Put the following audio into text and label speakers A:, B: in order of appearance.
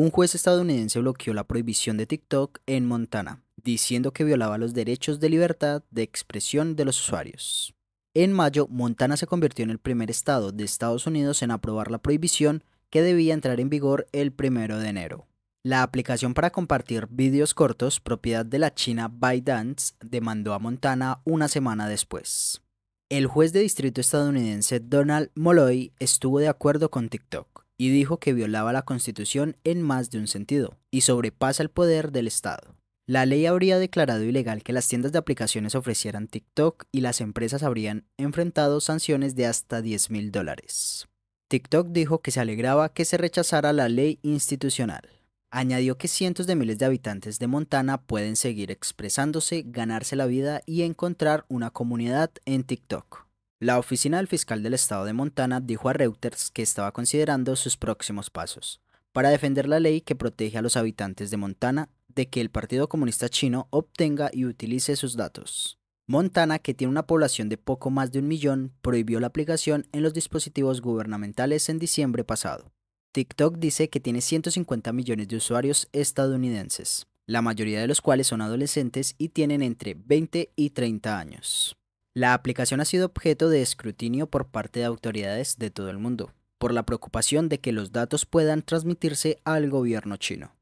A: Un juez estadounidense bloqueó la prohibición de TikTok en Montana, diciendo que violaba los derechos de libertad de expresión de los usuarios. En mayo, Montana se convirtió en el primer estado de Estados Unidos en aprobar la prohibición que debía entrar en vigor el 1 de enero. La aplicación para compartir vídeos cortos, propiedad de la china ByteDance, demandó a Montana una semana después. El juez de distrito estadounidense Donald Molloy estuvo de acuerdo con TikTok y dijo que violaba la Constitución en más de un sentido y sobrepasa el poder del Estado. La ley habría declarado ilegal que las tiendas de aplicaciones ofrecieran TikTok y las empresas habrían enfrentado sanciones de hasta 10 mil dólares. TikTok dijo que se alegraba que se rechazara la ley institucional. Añadió que cientos de miles de habitantes de Montana pueden seguir expresándose, ganarse la vida y encontrar una comunidad en TikTok. La oficina del fiscal del estado de Montana dijo a Reuters que estaba considerando sus próximos pasos para defender la ley que protege a los habitantes de Montana de que el Partido Comunista Chino obtenga y utilice sus datos. Montana, que tiene una población de poco más de un millón, prohibió la aplicación en los dispositivos gubernamentales en diciembre pasado. TikTok dice que tiene 150 millones de usuarios estadounidenses, la mayoría de los cuales son adolescentes y tienen entre 20 y 30 años. La aplicación ha sido objeto de escrutinio por parte de autoridades de todo el mundo, por la preocupación de que los datos puedan transmitirse al gobierno chino.